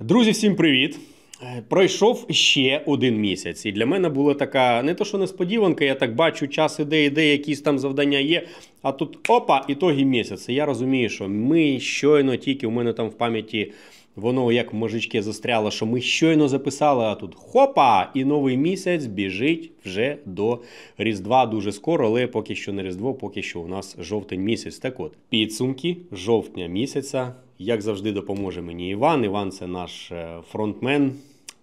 Друзі, всім привіт! Е, пройшов ще один місяць, і для мене була така не то, що несподіванка. Я так бачу, час іде, іде, якісь там завдання є. А тут опа, ітоги місяць. Я розумію, що ми щойно тільки у мене там в пам'яті Воно як в мозжечки застряло, що ми щойно записали, а тут хопа! І новий місяць біжить вже до Різдва дуже скоро, але поки що не Різдво, поки що у нас жовтень місяць. Так от, підсумки жовтня місяця. Як завжди, допоможе мені Іван. Іван це наш е, фронтмен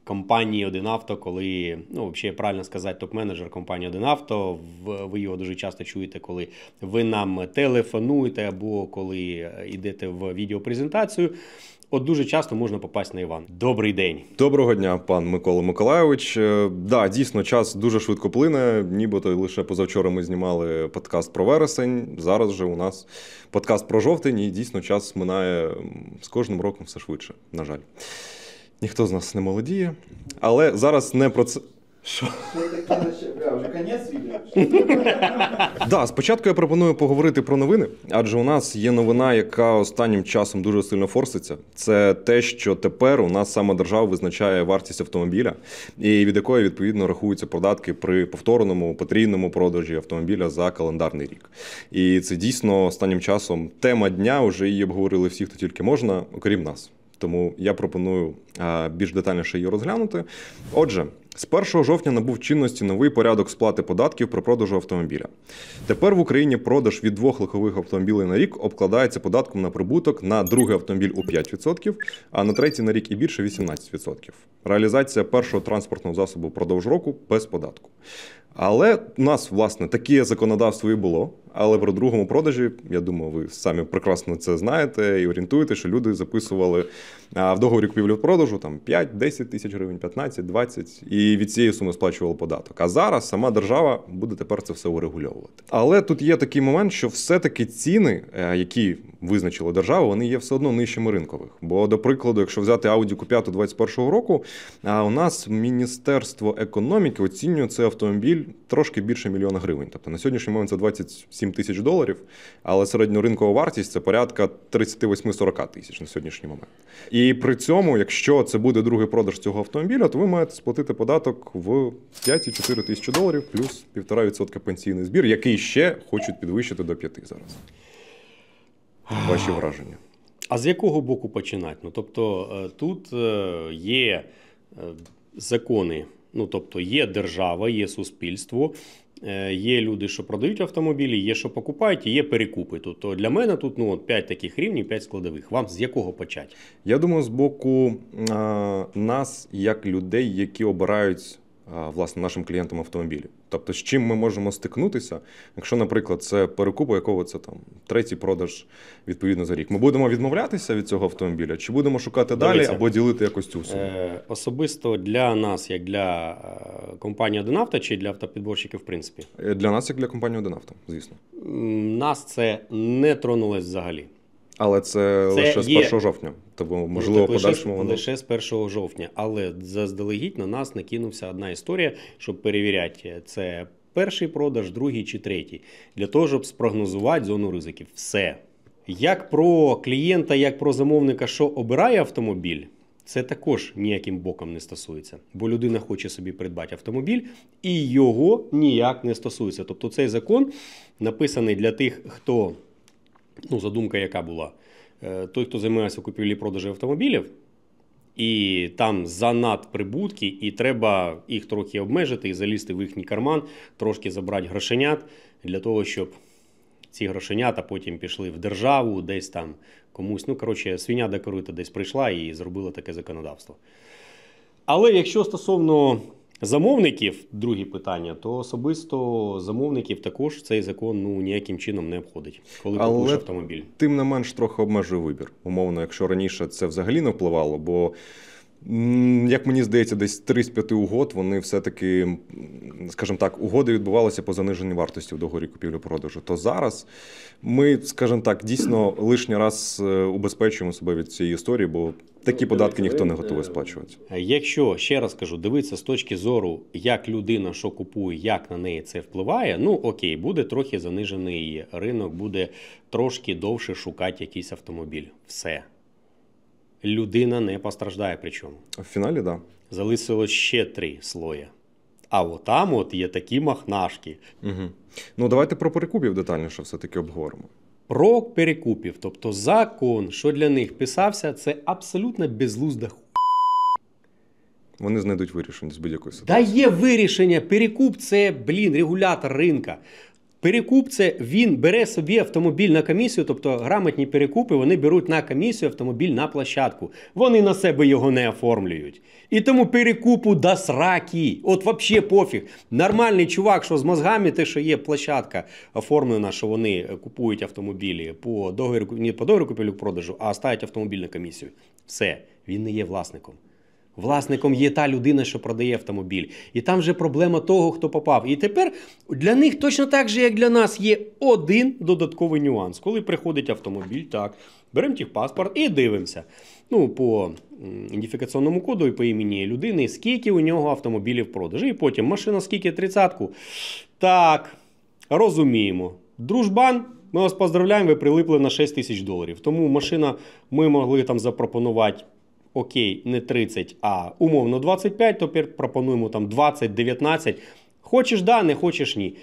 компанії «Одинавто», коли ну взагалі правильно сказати, топ-менеджер компанії «Одинавто». Ви його дуже часто чуєте, коли ви нам телефонуєте або коли е, йдете в відеопрезентацію. От дуже часто можна попасти на Іван. Добрий день. Доброго дня, пан Микола Миколайович. Е, Да, дійсно, час дуже швидко плине. Нібито лише позавчора ми знімали подкаст про вересень. Зараз же у нас подкаст про жовтень, і дійсно час минає з кожним роком все швидше. На жаль, ніхто з нас не молодіє. Але зараз не про це. Що? вже конець Да, спочатку я пропоную поговорити про новини, адже у нас є новина, яка останнім часом дуже сильно форситься. Це те, що тепер у нас саме держава визначає вартість автомобіля, і від якої відповідно рахуються податки при повторному потрійному продажі автомобіля за календарний рік. І це дійсно останнім часом тема дня. Вже її обговорили всі, хто тільки можна, окрім нас. Тому я пропоную більш детальніше її розглянути. Отже. З 1 жовтня набув чинності новий порядок сплати податків при продажу автомобіля. Тепер в Україні продаж від двох лихових автомобілів на рік обкладається податком на прибуток на другий автомобіль у 5%, а на третій на рік і більше 18%. Реалізація першого транспортного засобу впродовж року без податку. Але у нас, власне, таке законодавство і було. Але про другому продажі, я думаю, ви самі прекрасно це знаєте і орієнтуєте, що люди записували в договорі купівлі-продажу там 5-10 тисяч гривень, 15, 20, і від цієї суми сплачували податок. А зараз сама держава буде тепер це все урегульовувати. Але тут є такий момент, що все-таки ціни, е, які визначили державу, вони є все одно нижчими ринкових. Бо, до прикладу, якщо взяти Audi Q5 21 року, у нас міністерство економіки оцінює цей автомобіль трошки більше мільйона гривень. Тобто на сьогоднішній момент це 27 тисяч доларів, але середньоринкова вартість це порядка 38-40 тисяч на сьогоднішній момент. І при цьому, якщо це буде другий продаж цього автомобіля, то ви маєте сплатити податок в 5-4 тисячі доларів плюс 1,5% пенсійний збір, який ще хочуть підвищити до 5 зараз. Ваші враження. А з якого боку починати? Ну тобто е, тут е, є е, закони Ну тобто є держава, є суспільство, е, є люди, що продають автомобілі, є що покупають, і є перекупи. Тобто для мене тут ну, 5 таких рівнів, 5 складових. Вам з якого почати? Я думаю, з боку е, нас, як людей, які обирають. Е, власне, нашим клієнтам автомобілі. Тобто, з чим ми можемо стикнутися, якщо, наприклад, це перекуп, у якого це там третій продаж відповідно за рік. Ми будемо відмовлятися від цього автомобіля, чи будемо шукати Дивіться. далі або ділити якось цю суму? Е, особисто для нас, як для е, компанії «Одинавто» чи для автопідборщиків, в принципі, е, для нас, як для компанії «Одинавто», звісно, нас це не тронулось взагалі. Але це, це лише є... з 1 жовтня. Тому тобто, можливо, лише, подальшому воно... лише з 1 жовтня. Але заздалегідь на нас накинувся одна історія, щоб перевіряти це перший продаж, другий чи третій, для того, щоб спрогнозувати зону ризиків. Все. Як про клієнта, як про замовника, що обирає автомобіль, це також ніяким боком не стосується, бо людина хоче собі придбати автомобіль і його ніяк не стосується. Тобто цей закон написаний для тих, хто ну, задумка, яка була. Е, той, хто займається купівлі продажі автомобілів, і там занад прибутки, і треба їх трохи обмежити і залізти в їхній карман, трошки забрати грошенят для того, щоб ці грошенята потім пішли в державу, десь там комусь. Ну, коротше, свиня корита десь прийшла і зробила таке законодавство. Але якщо стосовно Замовників, друге питання, то особисто замовників також цей закон ну ніяким чином не обходить, коли купуєш автомобіль. Тим не менш трохи обмежує вибір. Умовно, якщо раніше це взагалі не впливало, бо як мені здається, десь 3 з 5 угод вони все-таки, скажімо так, угоди відбувалися по заниженні вартості в договорі купівлі-продажу. То зараз ми, скажімо так, дійсно лишній раз е, убезпечуємо себе від цієї історії, бо такі ну, податки ніхто не готовий е, сплачувати. Е, якщо ще раз кажу, дивитися з точки зору, як людина що купує, як на неї це впливає. Ну окей, буде трохи занижений ринок, буде трошки довше шукати якийсь автомобіль. Все людина не постраждає. Причому в фіналі да. залишилось ще три слоя. А отам от є такі махнашки. Угу. Ну давайте про перекупів детальніше все-таки обговоримо. Про перекупів, тобто закон, що для них писався, це абсолютно безлузда ху. Вони знайдуть вирішення з будь-якої ситуації. Та є вирішення. Перекуп це, блін, регулятор ринка. Перекуп це він бере собі автомобіль на комісію, тобто грамотні перекупи вони беруть на комісію автомобіль на площадку. Вони на себе його не оформлюють. І тому перекупу до сраки. От вообще пофіг. Нормальний чувак, що з мозгами, те, що є площадка оформлена, що вони купують автомобілі по договору, не по договору купівлі продажу, а ставлять автомобіль на комісію. Все, він не є власником. Власником є та людина, що продає автомобіль. І там вже проблема того, хто попав. І тепер для них точно так же, як для нас, є один додатковий нюанс. Коли приходить автомобіль, так, беремо паспорт і дивимося. Ну, по ідентифікаційному коду і по імені людини, скільки у нього автомобілів продажі. І потім машина, скільки тридцятку. Так, розуміємо. Дружбан. Ми вас поздравляємо, ви прилипли на 6 тисяч доларів. Тому машина ми могли там запропонувати окей, не 30, а умовно 25, то пропонуємо там 20, 19. Хочеш, да, не хочеш ні.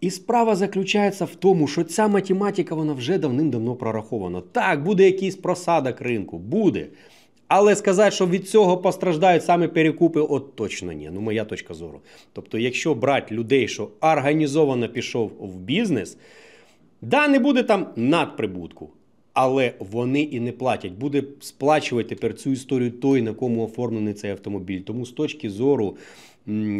І справа заключається в тому, що ця математика вона вже давним-давно прорахована. Так, буде якийсь просадок ринку, буде. Але сказати, що від цього постраждають саме перекупи, от точно ні. Ну, моя точка зору. Тобто, якщо брати людей, що організовано пішов в бізнес, да, не буде там надприбутку але вони і не платять. Буде сплачувати тепер цю історію той, на кому оформлений цей автомобіль. Тому з точки зору,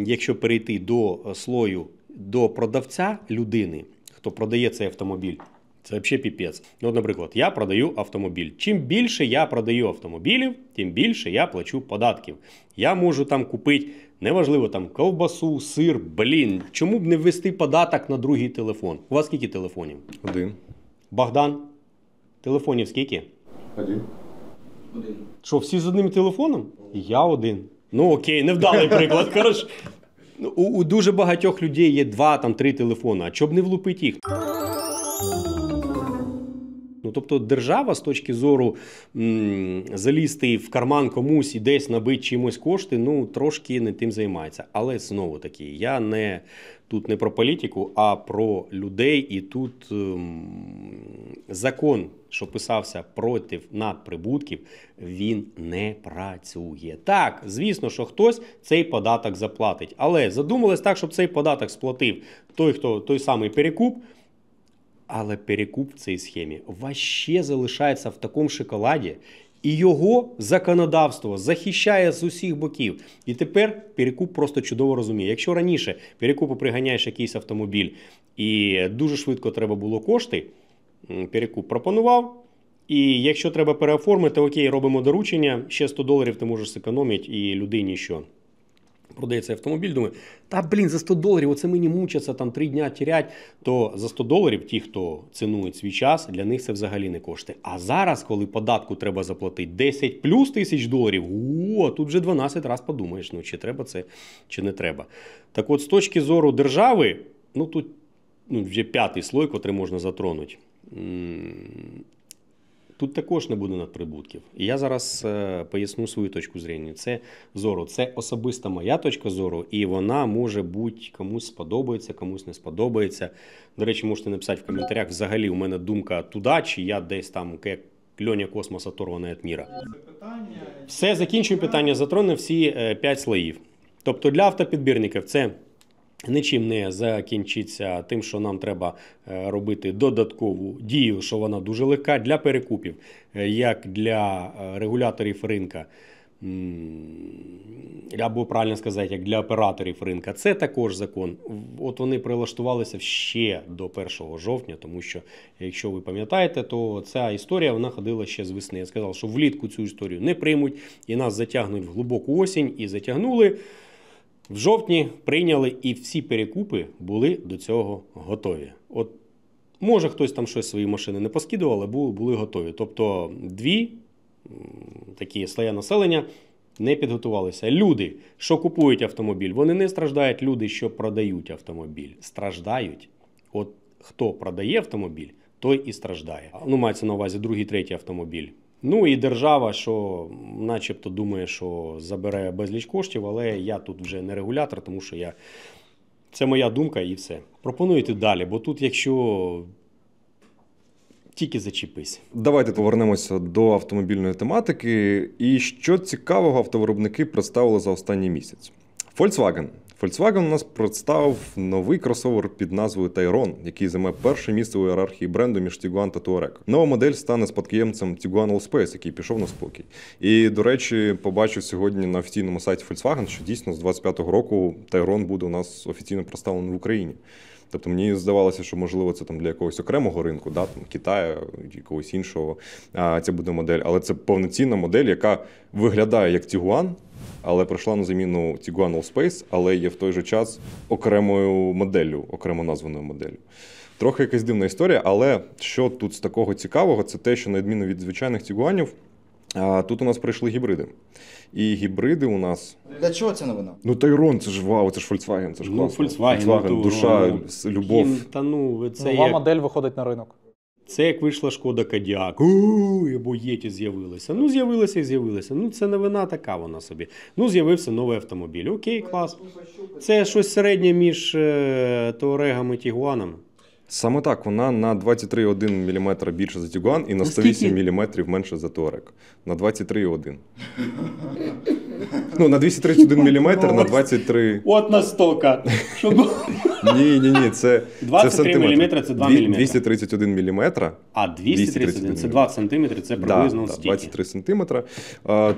якщо перейти до е, слою до продавця людини, хто продає цей автомобіль. Це взагалі піпець. Ну, наприклад, я продаю автомобіль. Чим більше я продаю автомобілів, тим більше я плачу податків. Я можу там купити, неважливо, там ковбасу, сир, блін. Чому б не ввести податок на другий телефон? У вас скільки телефонів? Один. Богдан. Телефонів скільки? Один. Один. Що, всі з одним телефоном? Я один. Ну окей, невдалий приклад. Коротше, ну, у, у дуже багатьох людей є два там три телефони, а чоб не влупити їх. Тобто, держава з точки зору м, залізти в карман комусь і десь набити чимось кошти, ну трошки не тим займається. Але знову таки, я не тут не про політику, а про людей. І тут м, ем, закон, що писався проти надприбутків, він не працює. Так, звісно, що хтось цей податок заплатить, але задумались так, щоб цей податок сплатив той, хто той самий перекуп. Але перекуп в цій схемі ваще залишається в такому шоколаді, і його законодавство захищає з усіх боків. І тепер перекуп просто чудово розуміє. Якщо раніше перекупу приганяєш якийсь автомобіль і дуже швидко треба було кошти, перекуп пропонував. І якщо треба переоформити, окей, робимо доручення, ще 100 доларів ти можеш зекономити і людині що. Продається автомобіль, думає, та блін, за 100 доларів, оце мені мучаться там 3 дня тірять. То за 100 доларів ті, хто цінують свій час, для них це взагалі не кошти. А зараз, коли податку треба заплатити 10 плюс тисяч доларів, о, тут вже 12 раз подумаєш, ну чи треба це, чи не треба. Так от, з точки зору держави, ну тут ну, вже п'ятий слой, котрий можна затронути. Тут також не буде надприбутків. І я зараз е, поясню свою точку зрення. Це зору, це особиста моя точка зору, і вона може бути комусь сподобається, комусь не сподобається. До речі, можете написати в коментарях взагалі у мене думка туди, чи я десь там як кльоня космоса оторвана від міра. Все закінчую питання. Затрони всі е, 5 слоїв. Тобто для автопідбірників це. Нічим не закінчиться тим, що нам треба е, робити додаткову дію, що вона дуже легка для перекупів, е, як для е, регуляторів ринка. Або правильно сказати, як для операторів ринка. Це також закон. От вони прилаштувалися ще до 1 жовтня, тому що, якщо ви пам'ятаєте, то ця історія вона ходила ще з весни. Я сказав, що влітку цю історію не приймуть і нас затягнуть в глибоку осінь і затягнули. В жовтні прийняли і всі перекупи були до цього готові. От може хтось там щось свої машини не поскидував, але були, готові. Тобто дві такі слоя населення не підготувалися. Люди, що купують автомобіль, вони не страждають. Люди, що продають автомобіль, страждають. От хто продає автомобіль, той і страждає. Ну мається на увазі другий, третій автомобіль. Ну і держава, що начебто думає, що забере безліч коштів, але я тут вже не регулятор, тому що я. Це моя думка і все. Пропонуйте далі, бо тут, якщо тільки зачіпись, давайте повернемося до автомобільної тематики. І що цікавого автовиробники представили за останній місяць. Volkswagen. Volkswagen у нас представив новий кросовер під назвою Tayron, який займе перше місце у ієрархії бренду між Tiguan та Touareg. Нова модель стане спадкоємцем Tiguan All Space, який пішов на спокій. І, до речі, побачив сьогодні на офіційному сайті Volkswagen, що дійсно з 25-го року Tayron буде у нас офіційно представлений в Україні. Тобто мені здавалося, що можливо це там для якогось окремого ринку, да, там Китаю якогось іншого. А це буде модель, але це повноцінна модель, яка виглядає як Тігуан, але пройшла на заміну Тігуан All Space, але є в той же час окремою моделлю, окремо названою моделлю. Трохи якась дивна історія, але що тут з такого цікавого, це те, що на відміну від звичайних тігуанів. А тут у нас прийшли гібриди. І гібриди у нас. Для чого це новина? Ну Тайрон, це ж вау, це ж Volkswagen, це ж ну, класно. Ну, Volkswagen, Volkswagen душа, ну, любов. Кін, та ну, це ну, Нова як... модель виходить на ринок. Це як вийшла шкода Кадіак. Або Єті з'явилася. Ну, з'явилася і з'явилася. Ну, це новина така вона собі. Ну, з'явився новий автомобіль. Окей, клас. Це щось середнє між е, Туарегом і Тігуанами. Саме так, вона на 23,1 мм більше за Тігуан і на 108 ну, мм менше за Туарек. На 23,1. Ну, на 231 мм на 23. От настолько. Щоб... Ні, ні, ні, це. 23 мм це 2 мм. 231 мм. А 231 це 2 см, це приблизно стільки. 23 см.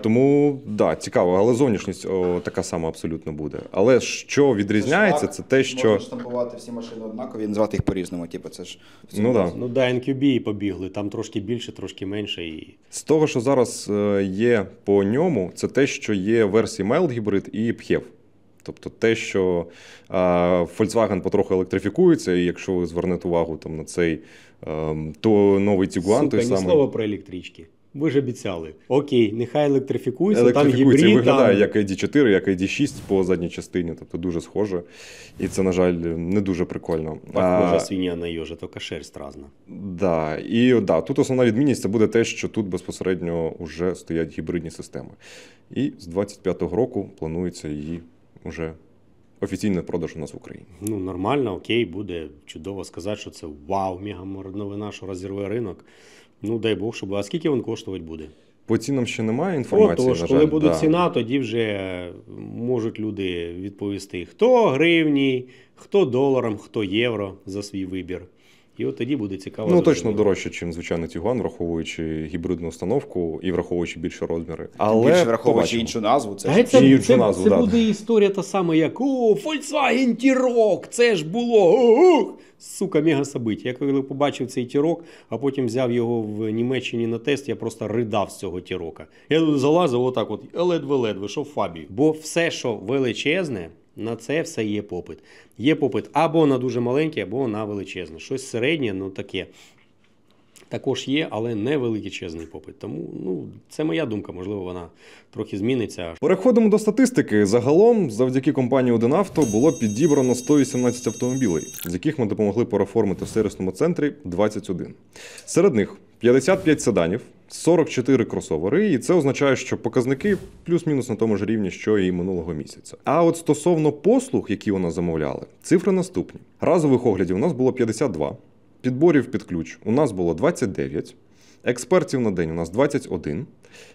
Тому, да, цікаво, але зовнішність о, така сама абсолютно буде. Але що відрізняється, це те, що. Можна штампувати всі машини однакові і назвати їх по-різному. Типу, це ж. Ну да. ну да, NQB побігли, там трошки більше, трошки менше. І... З того, що зараз е, є по ньому, це те, що є є версії mild гібрид і пхєв. Тобто те, що а, Volkswagen потроху електрифікується, і якщо ви звернете увагу там, на цей, а, ем, то новий Тігуан, той самий. слово про електрички. Ви ж обіцяли. Окей, нехай електрифікується. Електрифікується там гібрид, і виглядає там... як id 4, як id 6 по задній частині, тобто дуже схоже. І це, на жаль, не дуже прикольно. Похожа свиня на йожа, тільки шерсть разна. Да. І да, тут основна відмінність це буде те, що тут безпосередньо вже стоять гібридні системи. І з 25-го року планується її вже офіційний продаж у нас в Україні. Ну, нормально, окей, буде чудово сказати, що це вау, мега новина, що розірве ринок. Ну дай Бог, щоб. А скільки він коштувати буде? По цінам ще немає інформації. Отож, на жаль. коли буде да. ціна, тоді вже можуть люди відповісти, хто гривні, хто доларом, хто євро за свій вибір. І от тоді буде цікаво. Ну точно дорожче, ніж звичайний Тігуан, враховуючи гібридну установку і враховуючи більші розміри. Але більше враховуючи іншу назву, це, ж це, іншу це, назву, це да. буде історія та сама, як о, Volkswagen Тірок, це ж було. Ох! Сука, мега собиття. Я коли побачив цей тірок, а потім взяв його в Німеччині на тест, я просто ридав з цього тірока. Я залазив, отак, от ледве-ледве, що в фабі. Бо все, що величезне. На це все є попит. Є попит або на дуже маленький, або на величезне. Щось середнє, ну таке. Також є, але не величезний попит. Тому ну це моя думка, можливо, вона трохи зміниться. Переходимо до статистики. Загалом, завдяки компанії «Одинавто» було підібрано 118 автомобілей, з яких ми допомогли пореформити в сервісному центрі 21. Серед них 55 седанів, 44 кросовери, і це означає, що показники плюс-мінус на тому ж рівні, що і минулого місяця. А от стосовно послуг, які у нас замовляли, цифри наступні: разових оглядів у нас було 52, підборів під ключ у нас було 29, експертів на день у нас 21,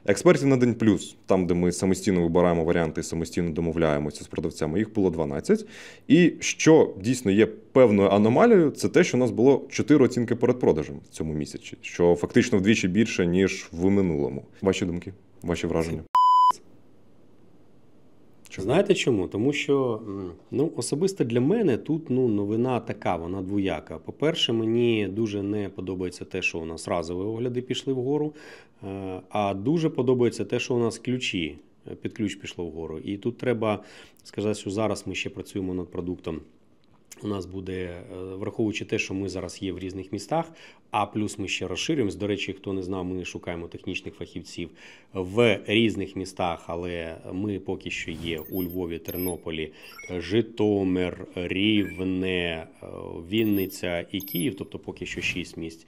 Експертів на день плюс, там, де ми самостійно вибираємо варіанти і самостійно домовляємося з продавцями, їх було 12. І що дійсно є певною аномалією, це те, що у нас було 4 оцінки перед продажем в цьому місяці, що фактично вдвічі більше, ніж в минулому. Ваші думки, ваші враження? Знаєте чому? Тому що ну, особисто для мене тут ну, новина така, вона двояка. По-перше, мені дуже не подобається те, що у нас разові огляди пішли вгору, е, а дуже подобається те, що у нас ключі е, під ключ пішло вгору. І тут треба сказати, що зараз ми ще працюємо над продуктом. У нас буде, е, враховуючи те, що ми зараз є в різних містах, а плюс ми ще розширюємось. До речі, хто не знав, ми шукаємо технічних фахівців в різних містах, але ми поки що є у Львові, Тернополі, Житомир, Рівне, е, Вінниця і Київ, тобто поки що шість місць.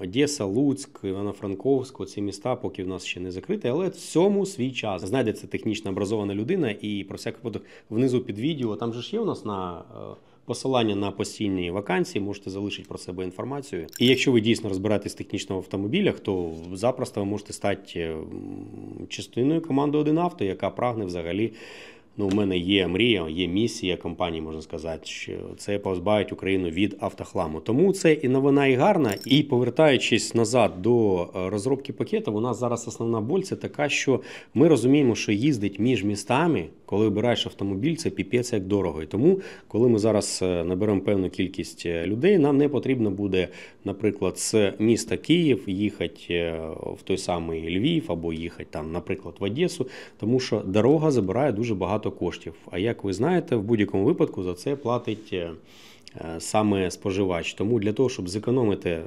Одеса, Луцьк, Івано-Франковськ, ці міста, поки в нас ще не закриті, але в цьому свій час знайдеться технічно образована людина, і про всяк випадок внизу під відео там же ж є у нас на. Е, посилання на постійні вакансії, можете залишити про себе інформацію. І якщо ви дійсно розбираєтесь в автомобілях, то запросто ви можете стати частиною команди Один авто, яка прагне взагалі Ну, в мене є мрія, є місія компанії, можна сказати, що це позбавить Україну від автохламу. Тому це і новина, і гарна. І повертаючись назад до е, розробки пакетів, у нас зараз основна боль це така, що ми розуміємо, що їздить між містами, коли обираєш автомобіль, це піпець як дорого. І тому, коли ми зараз е, наберемо певну кількість е, людей, нам не потрібно буде, наприклад, з міста Київ їхати в той самий Львів або їхати там, наприклад, в Одесу, тому що дорога забирає дуже багато багато коштів. А як ви знаєте, в будь-якому випадку за це платить е, саме споживач. Тому для того, щоб зекономити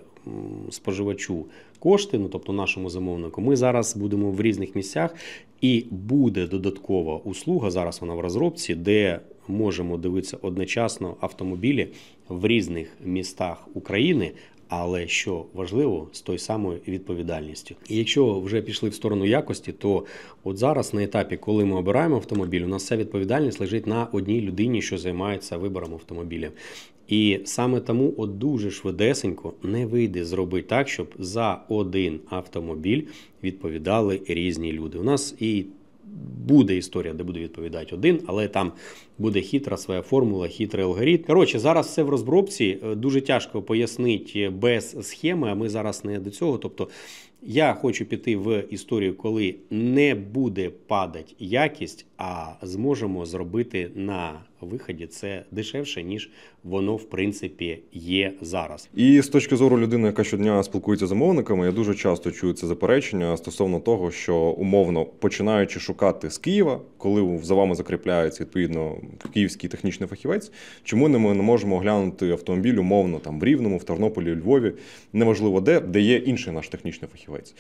споживачу кошти, ну тобто нашому замовнику, ми зараз будемо в різних місцях, і буде додаткова услуга. Зараз вона в розробці, де можемо дивитися одночасно автомобілі в різних містах України, але що важливо, з тою самою відповідальністю. І якщо вже пішли в сторону якості, то от зараз на етапі, коли ми обираємо автомобіль, у нас вся відповідальність лежить на одній людині, що займається вибором автомобіля. І саме тому от дуже швидесенько не вийде зробити так, щоб за один автомобіль відповідали різні люди. У нас і буде історія, де буде відповідати один, але там буде хитра своя формула, хитрий алгоритм. Коротше, зараз все в розробці. Е, дуже тяжко пояснити е, без схеми. А ми зараз не до цього. Тобто я хочу піти в історію, коли не буде падати якість, а зможемо зробити на виході це дешевше ніж воно в принципі є зараз. І з точки зору людини, яка щодня спілкується з замовниками, я дуже часто чую це заперечення стосовно того, що умовно починаючи шукати з Києва, коли за вами закріпляється відповідно київський технічний фахівець, чому не ми не можемо оглянути автомобіль умовно там в Рівному, в Тернополі, у Львові, неважливо де, де є інший наш технічний фахівець.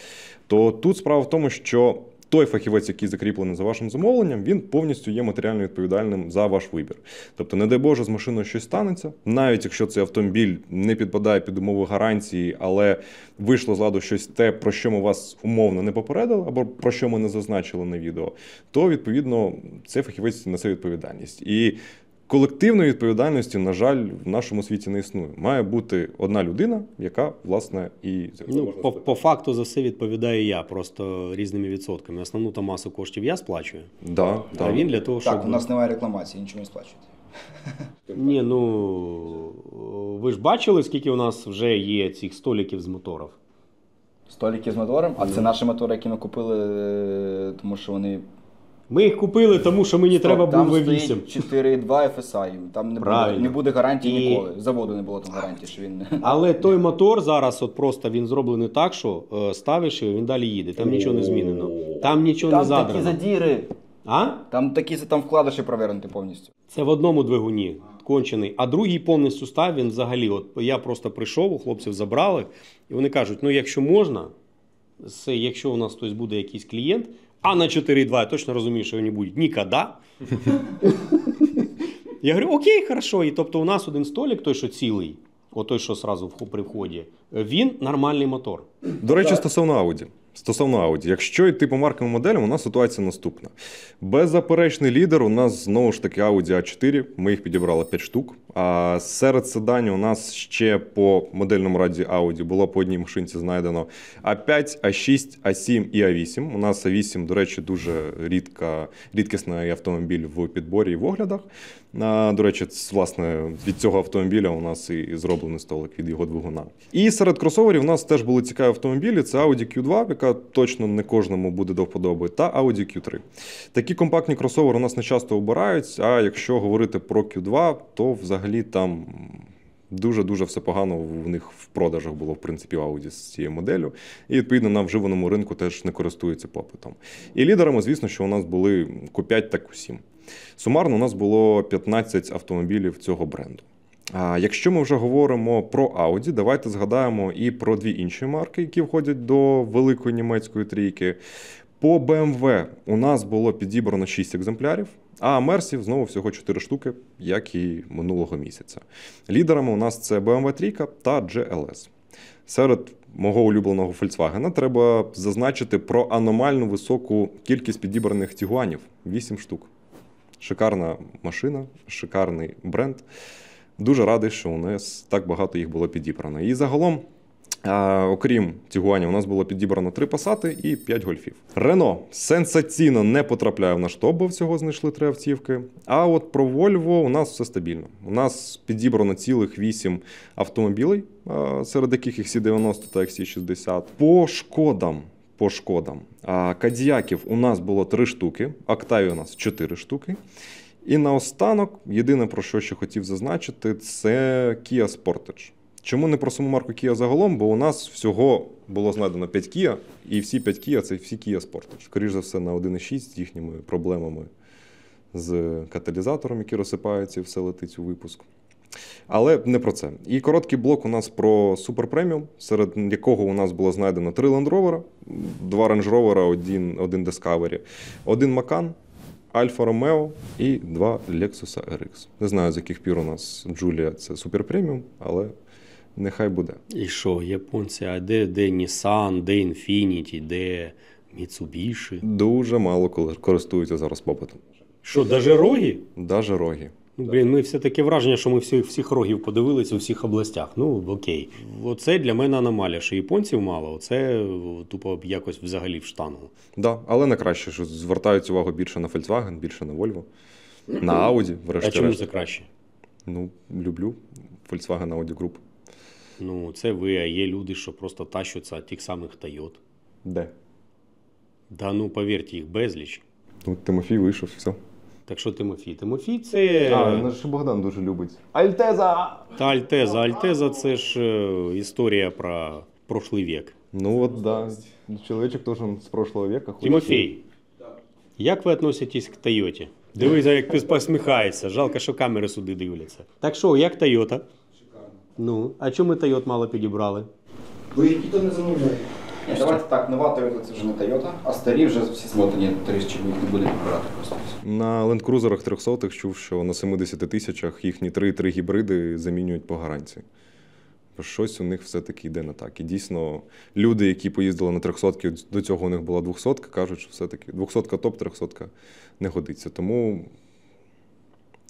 То тут справа в тому, що той фахівець, який закріплений за вашим замовленням, він повністю є матеріально відповідальним за ваш вибір. Тобто, не дай Боже, з машиною щось станеться, навіть якщо цей автомобіль не підпадає під умови гарантії, але вийшло з ладу щось те, про що ми вас умовно не попередили, або про що ми не зазначили на відео, то відповідно цей фахівець несе відповідальність. І Колективної відповідальності, на жаль, в нашому світі не існує. Має бути одна людина, яка власне і ну, по, по факту за все відповідаю я просто різними відсотками. Основну та масу коштів я сплачую. Да, а да. він для того, щоб... Так, у нас немає рекламації, нічого не сплачуєте. Ні, ну ви ж бачили, скільки у нас вже є цих століків з моторів? Століки з мотором, а це ну. наші мотори, які ми купили, е, тому що вони ми їх купили, тому що мені треба там був V8. Там 4.2 FSI. Там не Правильно. буде не буде гарантії І... ніколи. Заводу не було там гарантії, що він не. Але той мотор зараз от просто він зроблений так, що е, ставиш його, він далі їде. Там нічого не змінено. Там нічого там не задрано. Там такі задіри. А? Там такі там вкладиші провернуті повністю. Це в одному двигуні кончений, а другий повністю став він взагалі. От я просто прийшов, у хлопців забрали, і вони кажуть: ну, якщо можна, це, якщо у нас хтось буде якийсь клієнт. А на 4,2 я точно розумію, що його не буде Нікада. Я говорю, окей, хорошо. І тобто у нас один столик, той, що цілий, той, що одразу при вході, він нормальний мотор. До речі, стосовно Ауді. Стосовно Audi, якщо йти по марковим моделям, у нас ситуація наступна. Беззаперечний лідер у нас знову ж таки Audi a 4 Ми їх підібрали 5 штук. А серед седань у нас ще по модельному раді Audi було по одній машинці знайдено А5, А6, А7 і А8. У нас А8, до речі, дуже рідка, рідкісний автомобіль в підборі і в оглядах. А, До речі, власне від цього автомобіля у нас і зроблений столик від його двигуна. І серед кросоверів у нас теж були цікаві автомобілі. Це Audi Q2, яка точно не кожному буде до вподоби, та Audi Q3. Такі компактні кросовери у нас не часто обирають. А якщо говорити про Q2, то взагалі там. Дуже-дуже все погано в них в продажах було, в принципі, Audi з цією моделлю. І відповідно на вживаному ринку теж не користуються попитом. І лідерами, звісно, що у нас були Q5 та Q7. Сумарно у нас було 15 автомобілів цього бренду. А якщо ми вже говоримо про Audi, давайте згадаємо і про дві інші марки, які входять до великої німецької трійки. По BMW ем у нас було підібрано 6 екземплярів, а мерсів знову всього 4 штуки, як і минулого місяця. Лідерами у нас це BMW 3 ем та GLS. Серед мого улюбленого Фольксвагена треба зазначити про аномально високу кількість підібраних тігуанів 8 штук. Шикарна машина, шикарний бренд. Дуже радий, що у нас так багато їх було підібрано. І загалом, окрім Тігуані, у нас було підібрано три пасати і п'ять гольфів. Рено сенсаційно не потрапляє в наш топ, бо всього знайшли три автівки. А от про Вольво у нас все стабільно. У нас підібрано цілих вісім автомобілей, серед яких XC90 та XC60. По шкодам по шкодам. А Кадзіяків у нас було 3 штуки, Октаві у нас 4 штуки. І наостанок, єдине, про що ще хотів зазначити, це Kia Sportage. Чому не про саму марку Kia загалом? Бо у нас всього було знайдено 5 Kia, і всі 5 Kia це всі Kia Sportage. Скоріше за все, на 1,6 з їхніми проблемами з каталізатором, які розсипаються, і все летить у випуск. Але не про це. І короткий блок у нас про суперпреміум, серед якого у нас було знайдено три лендровера, два рейндж-ровера, один один Discovery, один Макан. Альфа Ромео і два Lexus RX. Не знаю, з яких пір у нас Джулія це суперпреміум, але нехай буде. І що, японці, а де де Nissan, де Infiniti, де Mitsubishi? Дуже мало коли користуються зараз попитом. Що, даже роги? Даже роги. Ну, блін, ми ну, все таке враження, що ми всіх всіх рогів подивилися у всіх областях. Ну окей, оце для мене аномалія, що японців мало. це тупо якось взагалі в штангу. Так, да, але на краще, що звертають увагу більше на Volkswagen, більше на Volvo, на Audi. врешті А чому це краще? Ну, люблю Volkswagen Audi Group. Ну, це ви, а є люди, що просто тащаться тих самих Тойот. Де? Да ну повірте, їх безліч. Ну, Тимофій вийшов, все. Так що Тимофій? Тимофій це. А, наш ну, Богдан дуже любить. Альтеза! Та Альтеза. Альтеза це ж е, історія про прошлий вік. Ну от. да. Человечек тоже с прошлого віка. хуй Тимофій, як ви относитесь к Тойоті? Дивися, як посміхається. Жалко, що камери сюди дивляться. Так що, як Тойота? Шикарно. Ну, а чому ми Тойот мало підібрали? Ви які то не замовляють. Ні, давайте так, нова Toyota це вже не Toyota, а старі вже всі смотані туристів, їх не будемо вибирати просто. На Land Cruiser 300 чув, що на 70 тисячах їхні 3-3 гібриди замінюють по гарантії. Щось у них все-таки йде не так. І дійсно, люди, які поїздили на 300 до цього у них була 200 кажуть, що все-таки 200 топ, 300 не годиться. Тому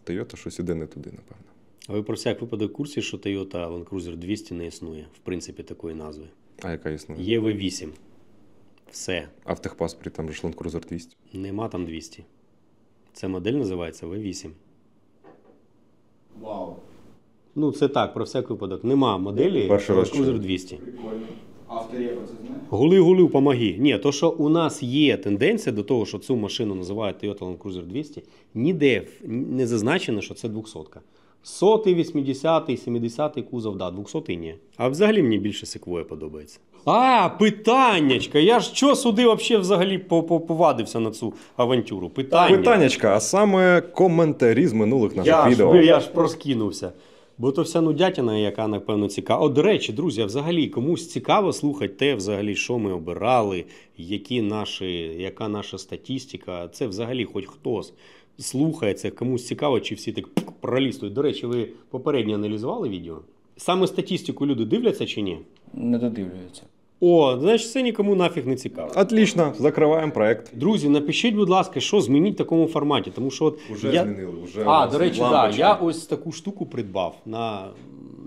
Toyota щось іде не туди, напевно. А ви про всяк випадок курсі, що Toyota Land Cruiser 200 не існує, в принципі, такої назви. А яка існує? ЄВ8. Все. А в техпаспорі там же Land Cruiser 200? Нема там 200. Це модель називається V8. Вау. Ну, це так, про всяк випадок. Нема моделі Перший Land Cruiser 200. Прикольно. Автор є це знає? Гули, гули, помоги. Ні, то що у нас є тенденція до того, що цю машину називають Toyota Land Cruiser 200, ніде не зазначено, що це 200 Сотий, 80 70-й кузов, да, 200 ні. А взагалі мені більше секвоя подобається. А, питаннячка. Я ж що сюди вообще взагалі повадився на цю авантюру? Питання. Питаннячка, а саме коментарі з минулих наших я відео. Ж, я ж проскинувся. Бо то вся нудятіна, яка напевно цікава. От, до речі, друзі, взагалі комусь цікаво слухати те, взагалі, що ми обирали, які наші, яка наша статістика. Це взагалі хоч хтось слухається, комусь цікаво, чи всі так пролістують. До речі, ви попередньо аналізували відео? Саме статистику люди дивляться чи ні? Не додивляються. О, значить, це нікому нафіг не цікаво. Отлично, закриваємо проект. Друзі, напишіть, будь ласка, що змініть в такому форматі, тому що от Уже я... змінили. Уже А, до речі, да, я ось таку штуку придбав на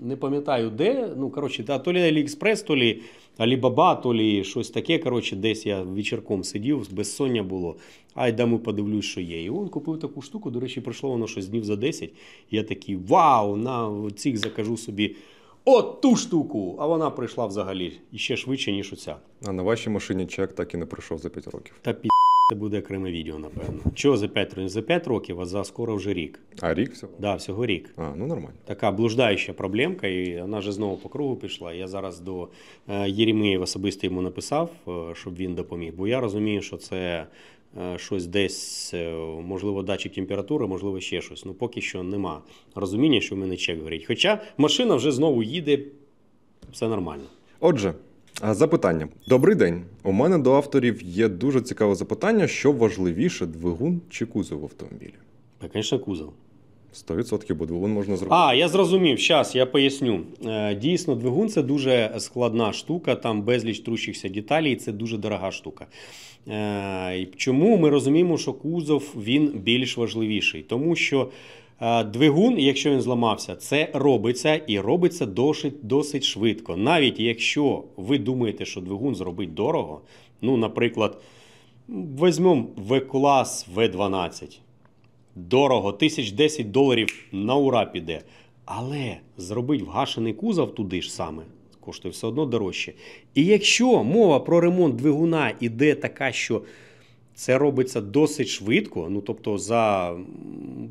не пам'ятаю де. Ну, коротше, то лі Аліекспрес, то лі Алібаба, то лі щось таке. Коротше, десь я вечірком сидів, безсоння було. Ай, даму подивлюсь, що є. І він купив таку штуку. До речі, пройшло воно щось днів за 10. Я такий вау! На цих закажу собі. От ту штуку! А вона прийшла взагалі ще швидше, ніж оця. А на вашій машині чек так і не пройшов за 5 років. Та пі. Це буде окреме відео, напевно. Чого за 5 років? За 5 років, а за скоро вже рік. А рік всього? Да, всього рік. А, ну нормально. Така блуждаюча проблемка, і вона вже знову по кругу пішла. Я зараз до е, Єремієва особисто йому написав, е, щоб він допоміг. Бо я розумію, що це е, щось десь, можливо, датчик температури, можливо, ще щось. Ну поки що нема розуміння, що в мене чек горить. Хоча машина вже знову їде, все нормально. Отже. Запитання. Добрий день. У мене до авторів є дуже цікаве запитання, що важливіше двигун чи кузов в автомобілі? Та, звісно, кузов. 100% бо двигун можна зробити. А, я зрозумів. Зараз я поясню. Е, дійсно, двигун це дуже складна штука, там безліч трущихся деталей, це дуже дорога штука. Е, чому ми розуміємо, що кузов він більш важливіший? Тому що. Е, двигун, якщо він зламався, це робиться і робиться досить, досить швидко. Навіть якщо ви думаєте, що двигун зробить дорого, ну, наприклад, візьмемо В-клас В12. Дорого, тисяч 10 доларів на ура піде. Але зробити вгашений кузов туди ж саме, коштує все одно дорожче. І якщо мова про ремонт двигуна іде така, що. Це робиться досить швидко. Ну тобто, за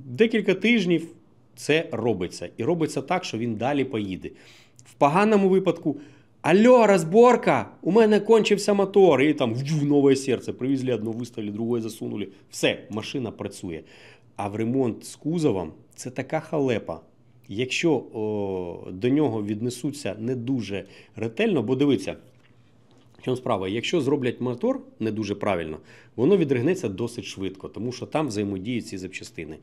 декілька тижнів це робиться. І робиться так, що він далі поїде. В поганому випадку. Алло, розборка! У мене кончився мотор, і там в нове серце привезли, одну виставили, друге засунули. Все, машина працює. А в ремонт з кузовом це така халепа. Якщо о, до нього віднесуться не дуже ретельно, бо дивиться чому справа? Якщо зроблять мотор не дуже правильно, воно відригнеться досить швидко, тому що там взаємодіють ці запчастини.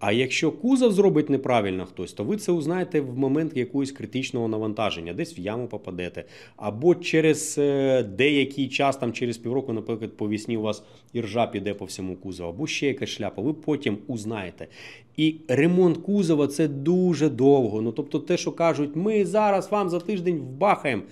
А якщо кузов зробить неправильно хтось, то ви це узнаєте в момент якогось критичного навантаження, десь в яму попадете. Або через е, деякий час, там через півроку, наприклад, по вісні у вас іржа піде по всьому кузову, або ще якась шляпа, ви потім узнаєте. І ремонт кузова це дуже довго. Ну тобто, те, що кажуть, ми зараз вам за тиждень вбахаємо.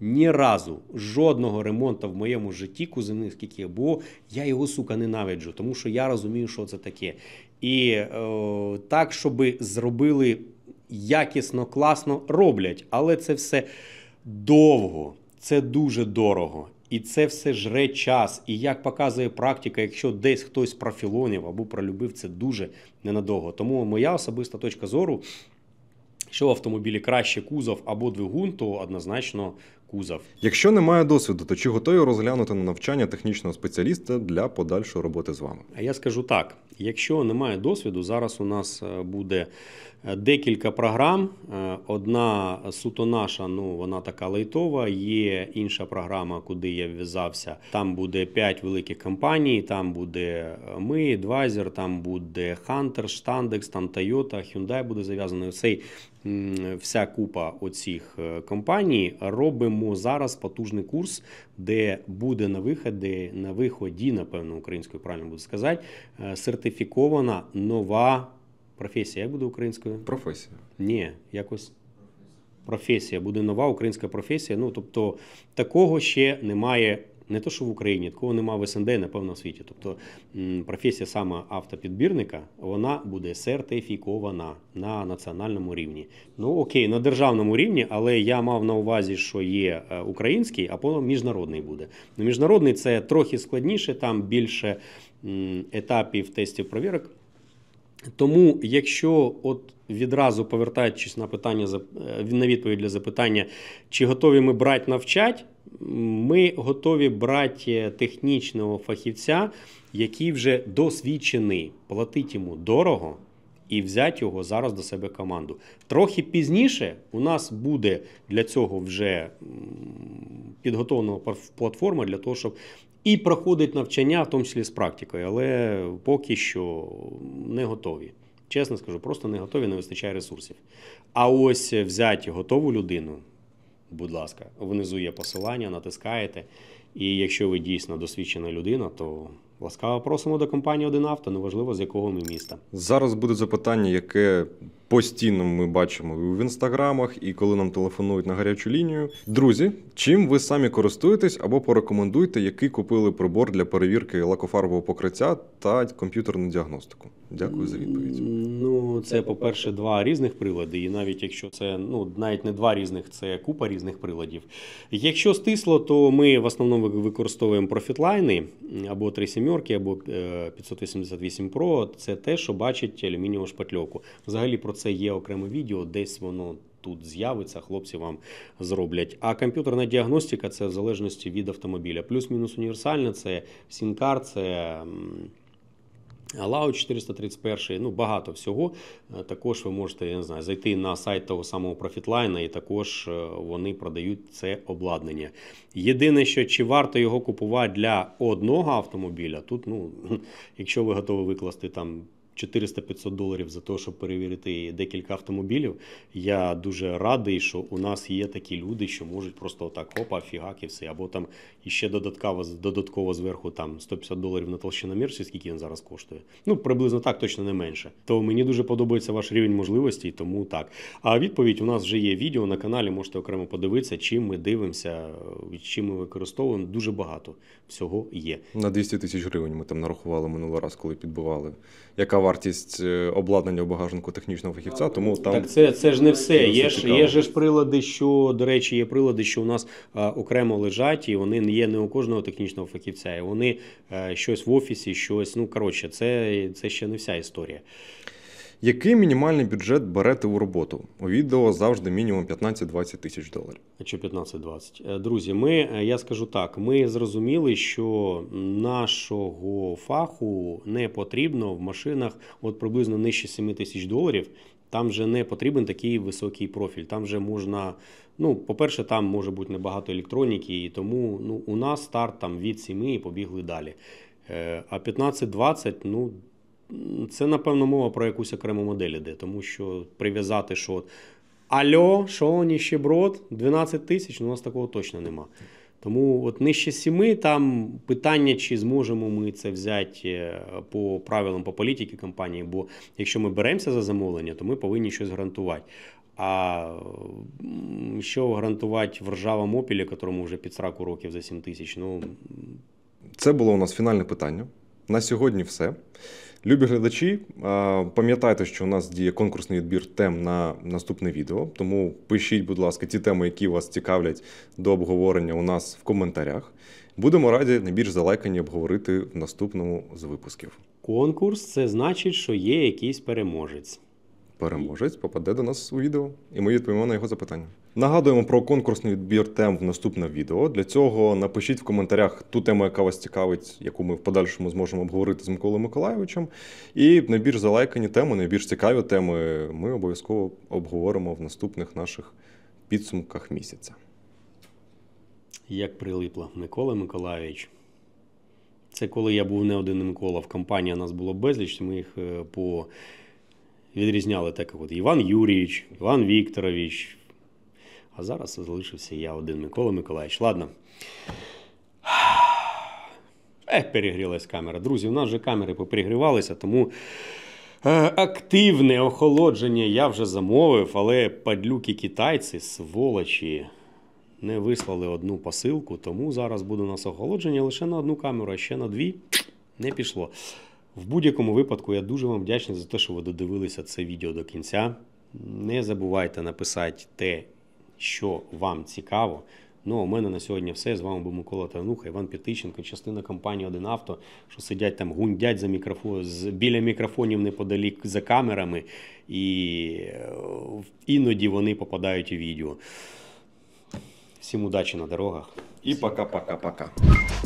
Ні разу жодного ремонту в моєму житті кузини, скільки було, я його сука ненавиджу, тому що я розумію, що це таке. І о, е, так, щоб зробили якісно, класно, роблять, але це все довго, це дуже дорого. І це все жре час. І як показує практика, якщо десь хтось профілонів або пролюбив, це дуже ненадовго. Тому моя особиста точка зору. Що в автомобілі краще кузов або двигун, то однозначно кузов. Якщо немає досвіду, то чи готові розглянути на навчання технічного спеціаліста для подальшої роботи з вами? А я скажу так: якщо немає досвіду, зараз у нас е, буде е, декілька програм. Е, одна суто наша, ну вона така лайтова. Є інша програма, куди я вв'язався. Там буде п'ять великих компаній. Там буде ми, Advisor, там буде Hunter, Standex, там Toyota, Hyundai буде зав'язано. Цей вся купа оцих е, компаній. Робимо зараз потужний курс, де буде на виході, на виході, напевно, українською правильно буду сказати, е, сертифікована нова професія. Як буде українською? Професія. Ні, якось. Професія буде нова українська професія. Ну тобто такого ще немає не то, що в Україні такого немає в СНД, напевно, в світі. Тобто професія саме автопідбірника вона буде сертифікована на національному рівні. Ну окей, на державному рівні, але я мав на увазі, що є е, український, а потім міжнародний буде. Ну, Міжнародний це трохи складніше, там більше етапів тестів провірок. Тому, якщо от відразу повертаючись на питання е, на відповідь для запитання, чи готові ми брати навчать. Ми готові брати е, технічного фахівця, який вже досвідчений, платить йому дорого і взяти його зараз до себе команду. Трохи пізніше у нас буде для цього вже підготовлена платформа для того, щоб і проходить навчання, в тому числі з практикою, але поки що не готові. Чесно скажу, просто не готові, не вистачає ресурсів. А ось взяти готову людину, будь ласка, внизу є посилання, натискаєте. І якщо ви дійсно досвідчена людина, то ласкаво просимо до компанії «Один авто», неважливо з якого ми міста. Зараз буде запитання, яке Постійно ми бачимо і в інстаграмах, і коли нам телефонують на гарячу лінію. Друзі, чим ви самі користуєтесь або порекомендуєте, який купили прибор для перевірки лакофарбового покриття та комп'ютерну діагностику? Дякую за відповідь. Ну це по перше, два різних прилади, і навіть якщо це ну навіть не два різних, це купа різних приладів. Якщо стисло, то ми в основному використовуємо профітлайни або три сімки, або 588 е, Pro. Це те, що бачить алюмінієву шпатльовку. Взагалі про це це є окреме відео, десь воно. Тут з'явиться, хлопці вам зроблять. А комп'ютерна діагностика це в залежності від автомобіля. Плюс-мінус універсальна, це Сінкар, це Лау 431, ну багато всього. Е, також ви можете я не знаю, зайти на сайт того самого Profitline, і також е, вони продають це обладнання. Єдине, що чи варто його купувати для одного автомобіля, тут, ну, якщо ви готові викласти там. 400-500 доларів за те, щоб перевірити декілька автомобілів. Я дуже радий, що у нас є такі люди, що можуть просто отак опа, фігак і все. Або там іще додатково додатково зверху там 150 доларів на толщиномір, чи скільки він зараз коштує. Ну приблизно так, точно не менше. То мені дуже подобається ваш рівень можливостей, тому так. А відповідь у нас вже є відео на каналі. Можете окремо подивитися, чим ми дивимося, чим ми використовуємо. Дуже багато всього є. На 200 тисяч гривень ми там нарахували минулий раз, коли підбивали. Яка вартість е, обладнання у багажнику технічного фахівця. Тому там так це це ж не все. є ж є ж прилади, що до речі, є прилади, що у нас а, е, окремо лежать, і вони є не у кожного технічного фахівця. і Вони а, е, щось в офісі, щось ну коротше, це, це ще не вся історія. Який мінімальний бюджет берете у роботу? У відео завжди мінімум 15-20 тисяч доларів. А Чи 15-20? Друзі, ми е, я скажу так: ми зрозуміли, що нашого фаху не потрібно в машинах от приблизно нижче 7 тисяч доларів. Там вже не потрібен такий високий профіль. Там вже можна. Ну, по-перше, там може бути небагато електроніки, і тому ну, у нас старт там від 7 і побігли далі. Е, а 15-20, ну це, напевно, мова про якусь окрему модель іде, тому що прив'язати, що Альо, що ніщеброд, 12 тисяч, ну, у нас такого точно нема. Тому от нижче 7, там питання, чи зможемо ми це взяти е, по правилам по політиці компанії, бо якщо ми беремося за замовлення, то ми повинні щось гарантувати. А що гарантувати в ржавому опілі, котрому вже під сраку років за 7 тисяч, ну. Це було у нас фінальне питання. На сьогодні все. Любі глядачі, пам'ятайте, що у нас діє конкурсний відбір тем на наступне відео. Тому пишіть, будь ласка, ті теми, які вас цікавлять до обговорення у нас в коментарях. Будемо раді найбільш залайкані обговорити в наступному з випусків. Конкурс це значить, що є якийсь переможець переможець попаде до нас у відео, і ми відповімо на його запитання. Нагадуємо про конкурсний відбір тем в наступне відео. Для цього напишіть в коментарях ту тему, яка вас цікавить, яку ми в подальшому зможемо обговорити з Миколою Миколайовичем. І найбільш залайкані теми, найбільш цікаві теми ми обов'язково обговоримо в наступних наших підсумках місяця. Як прилипла Микола Миколайович. Це коли я був не один Микола в компанії, у нас було безліч. Ми їх е, по відрізняли так, от Іван Юрійович, Іван Вікторович. А зараз залишився я один Микола Миколаївич. Ладно. Ех, перегрілась камера. Друзі, у нас вже камери попригрівалися, тому е, активне охолодження я вже замовив, але падлюки китайці, сволочі, не вислали одну посилку, тому зараз буде у нас охолодження лише на одну камеру, а ще на дві не пішло. В будь-якому випадку я дуже вам вдячний за те, що ви додивилися це відео до кінця. Не забувайте написати те, що вам цікаво. Ну, а у мене на сьогодні все. З вами був Микола Тануха, Іван Пітиченко, частина компанії Один Авто, що сидять там, гундять за мікрофон, біля мікрофонів неподалік за камерами, і е, іноді вони попадають у відео. Всім удачі на дорогах і пока-пока-пока.